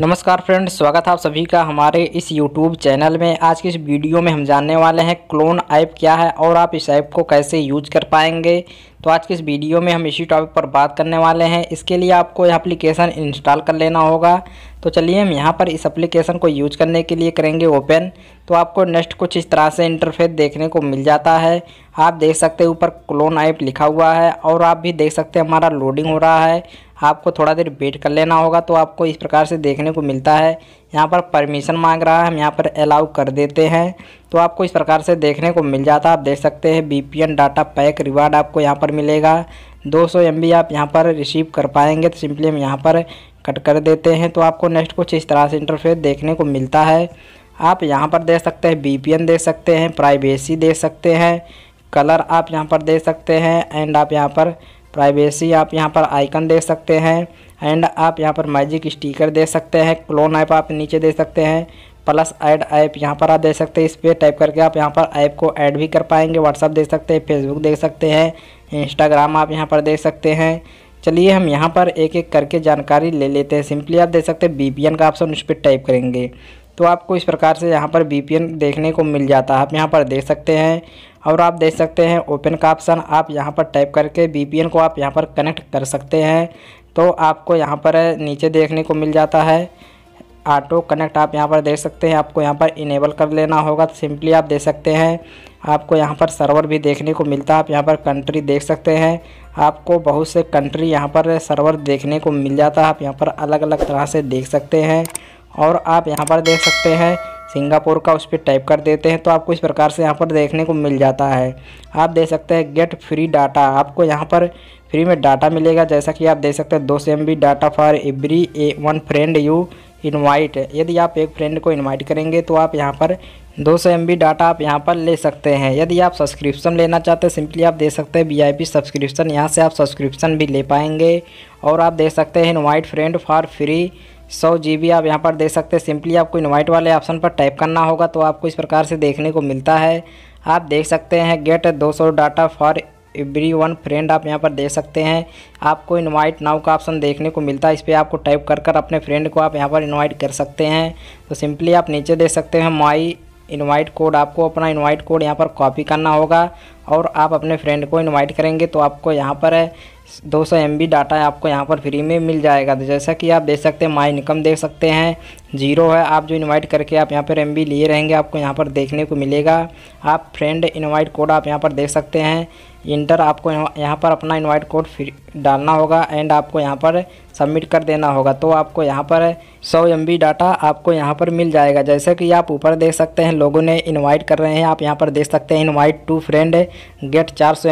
नमस्कार फ्रेंड्स स्वागत है आप सभी का हमारे इस यूट्यूब चैनल में आज की इस वीडियो में हम जानने वाले हैं क्लोन ऐप क्या है और आप इस ऐप को कैसे यूज कर पाएंगे तो आज के इस वीडियो में हम इसी टॉपिक पर बात करने वाले हैं इसके लिए आपको यह एप्लीकेशन इंस्टॉल कर लेना होगा तो चलिए हम यहाँ पर इस एप्लीकेशन को यूज करने के लिए करेंगे ओपन तो आपको नेक्स्ट कुछ इस तरह से इंटरफेस देखने को मिल जाता है आप देख सकते हैं ऊपर क्लोन ऐप लिखा हुआ है और आप भी देख सकते हैं हमारा लोडिंग हो रहा है आपको थोड़ा देर वेट कर लेना होगा तो आपको इस प्रकार से देखने को मिलता है यहाँ पर परमिशन मांग रहा है हम यहाँ पर अलाउ कर देते हैं तो आपको इस प्रकार से देखने को मिल जाता है आप देख सकते हैं बी डाटा पैक रिवार्ड आपको यहाँ पर मिलेगा 200 सौ आप यहाँ पर रिसीव कर पाएंगे तो सिंपली हम यहाँ पर कट कर देते हैं तो आपको नेक्स्ट कुछ इस तरह से इंटरफेस देखने को मिलता है आप यहाँ पर देख सकते हैं बी देख सकते हैं प्राइवेसी देख सकते हैं कलर आप यहाँ पर देख सकते हैं एंड आप यहाँ पर प्राइवेसी आप यहाँ पर आइकन देख सकते हैं एंड आप यहाँ पर मैजिक स्टिकर दे सकते हैं क्लोन ऐप आप नीचे दे सकते हैं प्लस ऐड ऐप यहाँ पर आप दे सकते हैं इस पर टाइप करके आप यहाँ पर ऐप को ऐड भी कर पाएंगे व्हाट्सअप देख सकते हैं फेसबुक देख सकते हैं इंस्टाग्राम आप यहाँ पर देख सकते हैं चलिए हम यहाँ पर एक एक करके जानकारी ले लेते हैं सिंपली आप देख सकते हैं बी का ऑप्शन उस पर टाइप करेंगे तो आपको इस प्रकार से यहाँ पर बी देखने को मिल जाता है आप यहाँ पर देख सकते हैं और आप देख सकते हैं ओपन का ऑप्शन आप यहाँ पर टाइप करके बी को आप यहाँ पर कनेक्ट कर सकते हैं तो आपको यहाँ पर नीचे देखने को मिल जाता है ऑटो कनेक्ट आप यहाँ पर देख सकते हैं आपको यहाँ पर इनेबल कर लेना होगा तो सिंपली आप देख सकते हैं आपको यहाँ पर सर्वर भी देखने को मिलता है आप यहाँ पर कंट्री देख सकते हैं आपको बहुत से कंट्री यहाँ पर सर्वर देखने को मिल जाता है आप यहाँ पर अलग अलग तरह से देख सकते हैं और आप यहाँ पर देख सकते हैं सिंगापुर का उस पर टाइप कर देते हैं तो आपको इस प्रकार से यहाँ पर देखने को मिल जाता है आप देख सकते हैं गेट फ्री डाटा आपको यहाँ पर फ्री में डाटा मिलेगा जैसा कि आप देख सकते हैं दो सौ M data for every a one friend you invite यदि आप एक फ्रेंड को इनवाइट करेंगे तो आप यहाँ पर दो सौ एम डाटा आप यहाँ पर ले सकते हैं यदि आप सब्सक्रिप्शन लेना चाहते हैं सिंपली आप दे सकते हैं वीआईपी सब्सक्रिप्शन यहाँ से आप सब्सक्रिप्शन भी ले पाएंगे और आप दे सकते हैं इनवाइट फ्रेंड फॉर फ्री सौ जी बी आप यहाँ पर दे सकते हैं सिंपली आपको इनवाइट वाले ऑप्शन पर टाइप करना होगा तो आपको इस प्रकार से देखने को मिलता है आप देख सकते हैं गेट सौ data for every one friend आप यहाँ पर देख सकते हैं आपको इनवाइट नाउ का ऑप्शन देखने को मिलता है इस पर आपको टाइप कर कर अपने फ्रेंड को आप यहाँ पर इनवाइट कर सकते हैं तो सिंपली आप नीचे देख सकते हैं माई इनवाइट कोड आपको अपना इनवाइट कोड यहाँ पर कॉपी करना होगा और आप अपने फ्रेंड को इनवाइट करेंगे तो आपको यहाँ पर दो सौ एम बी डाटा आपको यहाँ पर फ्री में मिल जाएगा तो जैसा कि आप देख सकते हैं माई इनकम देख सकते हैं जीरो है आप जो इनवाइट करके आप यहाँ पर एम बी लिए रहेंगे आपको यहाँ पर देखने को मिलेगा आप फ्रेंड इनवाइट कोड आप यहाँ पर देख सकते हैं इंटर आपको यहाँ पर अपना इनवाइट कोड फिर डालना होगा एंड आपको यहाँ पर सबमिट कर देना होगा तो आपको यहाँ पर सौ एम डाटा आपको यहाँ पर मिल जाएगा जैसे कि आप ऊपर देख सकते हैं लोगों ने इनवाइट कर रहे हैं आप यहाँ पर देख सकते हैं इनवाइट टू फ्रेंड गेट चार सौ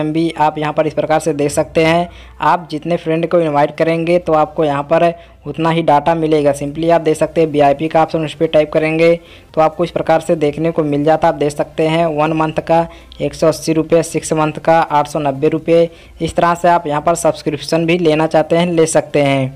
आप यहाँ पर इस प्रकार से देख सकते हैं आप जितने फ्रेंड को इनवाइट करेंगे तो आपको यहाँ पर उतना ही डाटा मिलेगा सिंपली आप देख सकते हैं पी का ऑप्शन उस पर टाइप करेंगे तो आपको इस प्रकार से देखने को मिल जाता आप देख सकते हैं वन मंथ का एक सौ अस्सी रुपये सिक्स मंथ का आठ सौ नब्बे रुपये इस तरह से आप यहाँ पर सब्सक्रिप्शन भी लेना चाहते हैं ले सकते हैं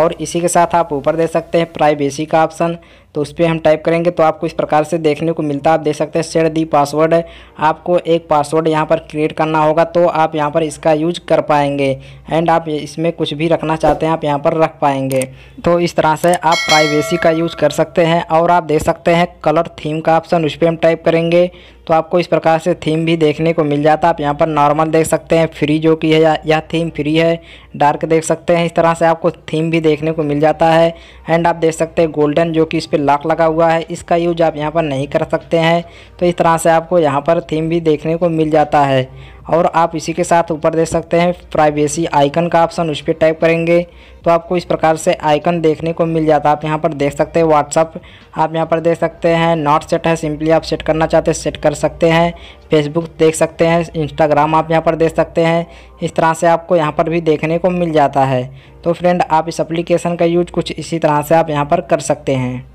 और इसी के साथ आप ऊपर दे सकते हैं प्राइवेसी का ऑप्शन तो उस पर हम टाइप करेंगे तो आपको इस प्रकार से देखने को मिलता है आप देख सकते हैं शेयर दी पासवर्ड है आपको एक पासवर्ड यहाँ पर क्रिएट करना होगा तो आप यहाँ पर इसका यूज कर पाएंगे एंड आप इसमें कुछ भी रखना चाहते हैं आप यहाँ पर रख पाएंगे तो इस तरह से आप प्राइवेसी का यूज कर सकते हैं और आप देख सकते हैं कलर थीम का ऑप्शन उस पर हम टाइप करेंगे तो आपको इस प्रकार से थीम भी देखने को मिल जाता है आप यहाँ पर नॉर्मल देख सकते हैं फ्री जो कि है यह थीम फ्री है डार्क देख सकते हैं इस तरह से आपको थीम भी देखने को मिल जाता है एंड आप देख सकते हैं गोल्डन जो कि इस पर लॉक लगा हुआ है इसका यूज आप यहाँ पर नहीं कर सकते हैं तो इस तरह से आपको यहाँ पर थीम भी देखने को मिल जाता है और आप इसी के साथ ऊपर देख सकते हैं प्राइवेसी आइकन का ऑप्शन उस पर टाइप करेंगे तो आपको इस प्रकार से आइकन देखने को मिल जाता है आप यहाँ पर देख सकते हैं व्हाट्सअप आप यहाँ पर देख सकते हैं नॉट सेट है सिंपली आप सेट करना चाहते हैं सेट कर सकते हैं फेसबुक देख सकते हैं इंस्टाग्राम आप यहाँ पर देख सकते हैं इस तरह से आपको यहाँ पर भी देखने को मिल जाता है तो फ्रेंड आप इस अप्लीकेशन का यूज कुछ इसी तरह से आप यहाँ पर कर सकते हैं